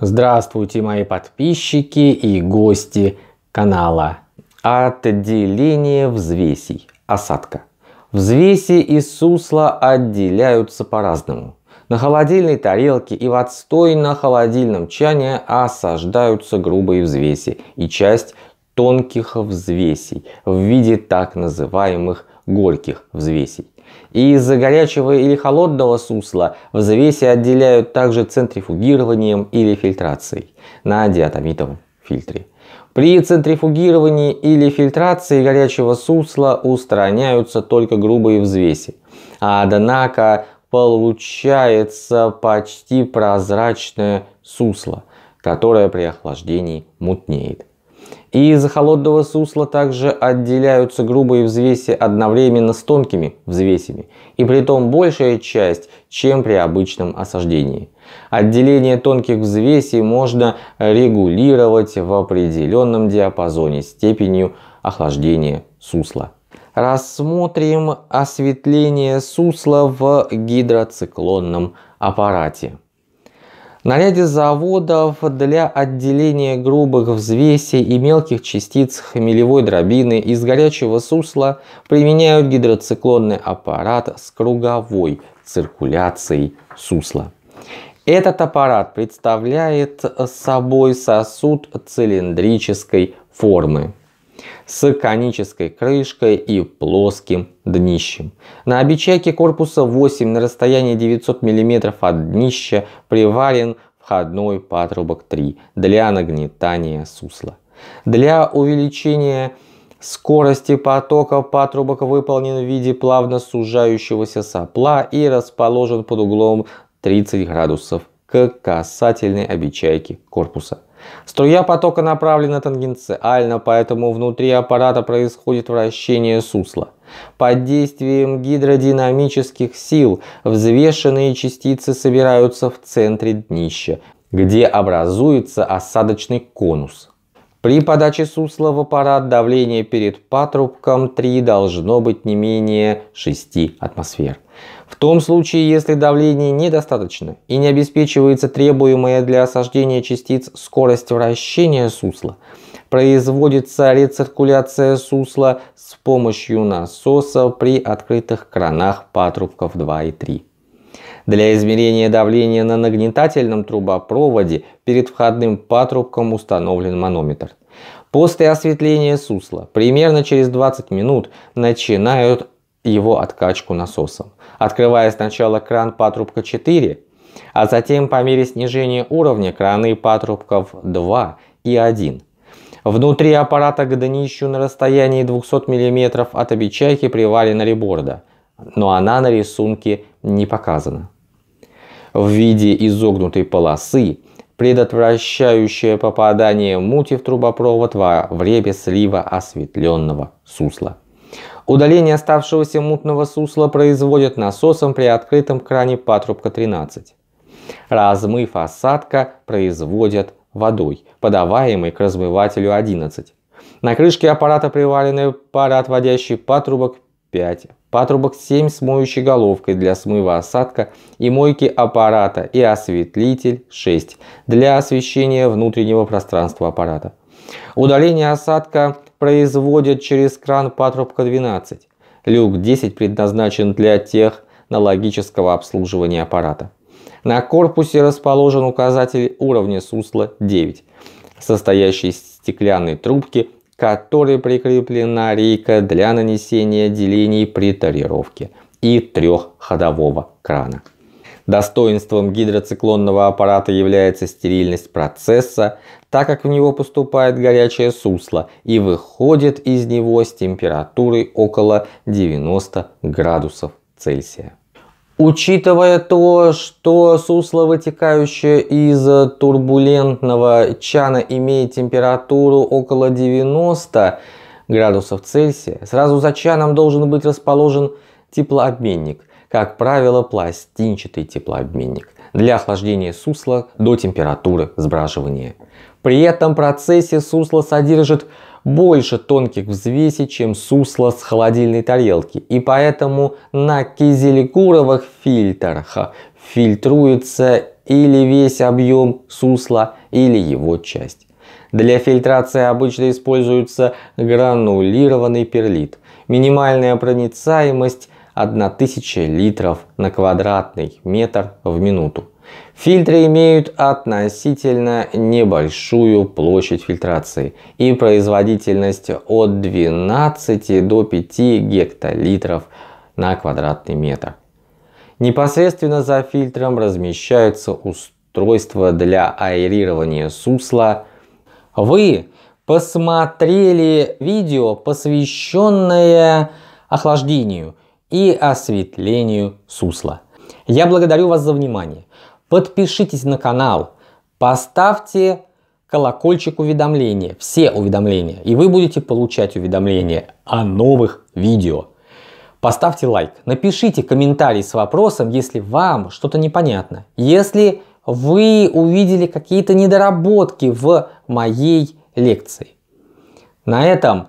Здравствуйте, мои подписчики и гости канала. Отделение взвесей. Осадка. Взвеси и сусла отделяются по-разному. На холодильной тарелке и в отстой на холодильном чане осаждаются грубые взвеси и часть тонких взвесей в виде так называемых горьких взвесей. И из-за горячего или холодного сусла в завесе отделяют также центрифугированием или фильтрацией на диатомитовом фильтре. При центрифугировании или фильтрации горячего сусла устраняются только грубые взвеси. Однако получается почти прозрачное сусло, которое при охлаждении мутнеет. Из холодного сусла также отделяются грубые взвеси одновременно с тонкими взвесями, и при том большая часть, чем при обычном осаждении. Отделение тонких взвесей можно регулировать в определенном диапазоне степенью охлаждения сусла. Рассмотрим осветление сусла в гидроциклонном аппарате. На ряде заводов для отделения грубых взвесей и мелких частиц хмелевой дробины из горячего сусла применяют гидроциклонный аппарат с круговой циркуляцией сусла. Этот аппарат представляет собой сосуд цилиндрической формы с конической крышкой и плоским днищем. На обечайке корпуса 8 на расстоянии 900 мм от днища приварен входной патрубок 3 для нагнетания сусла. Для увеличения скорости потока патрубок выполнен в виде плавно сужающегося сопла и расположен под углом 30 градусов к касательной обечайке корпуса. Струя потока направлена тангенциально, поэтому внутри аппарата происходит вращение сусла. Под действием гидродинамических сил взвешенные частицы собираются в центре днища, где образуется осадочный конус. При подаче сусла в аппарат давление перед патрубком 3 должно быть не менее 6 атмосфер том случае, если давление недостаточно и не обеспечивается требуемая для осаждения частиц скорость вращения сусла, производится рециркуляция сусла с помощью насоса при открытых кранах патрубков 2 и 3. Для измерения давления на нагнетательном трубопроводе перед входным патрубком установлен манометр. После осветления сусла примерно через 20 минут начинают его откачку насосом, открывая сначала кран патрубка 4, а затем по мере снижения уровня краны патрубков 2 и 1. Внутри аппарата к днищу на расстоянии 200 мм от обечайки приварена реборда, но она на рисунке не показана. В виде изогнутой полосы, предотвращающая попадание мути в трубопровод во время слива осветленного сусла. Удаление оставшегося мутного сусла производят насосом при открытом кране патрубка 13. Размыв осадка производят водой, подаваемой к размывателю 11. На крышке аппарата приварены пароотводящий патрубок 5, патрубок 7 с моющей головкой для смыва осадка и мойки аппарата и осветлитель 6 для освещения внутреннего пространства аппарата. Удаление осадка производят через кран патрубка 12. Люк 10 предназначен для технологического обслуживания аппарата. На корпусе расположен указатель уровня сусла 9, состоящий из стеклянной трубки, к которой прикреплена рейка для нанесения делений при тарировке и трехходового крана. Достоинством гидроциклонного аппарата является стерильность процесса, так как в него поступает горячее сусло и выходит из него с температурой около 90 градусов Цельсия. Учитывая то, что сусло, вытекающее из турбулентного чана, имеет температуру около 90 градусов Цельсия, сразу за чаном должен быть расположен теплообменник – как правило, пластинчатый теплообменник для охлаждения сусла до температуры сбраживания. При этом процессе сусло содержит больше тонких взвесей, чем сусло с холодильной тарелки, и поэтому на кизеликуровых фильтрах фильтруется или весь объем сусла, или его часть. Для фильтрации обычно используется гранулированный перлит. Минимальная проницаемость 1000 литров на квадратный метр в минуту. Фильтры имеют относительно небольшую площадь фильтрации и производительность от 12 до 5 гектолитров на квадратный метр. Непосредственно за фильтром размещаются устройства для аэрирования сусла. Вы посмотрели видео, посвященное охлаждению – и осветлению сусла. Я благодарю вас за внимание. Подпишитесь на канал, поставьте колокольчик уведомления, все уведомления, и вы будете получать уведомления о новых видео. Поставьте лайк, напишите комментарий с вопросом, если вам что-то непонятно, если вы увидели какие-то недоработки в моей лекции. На этом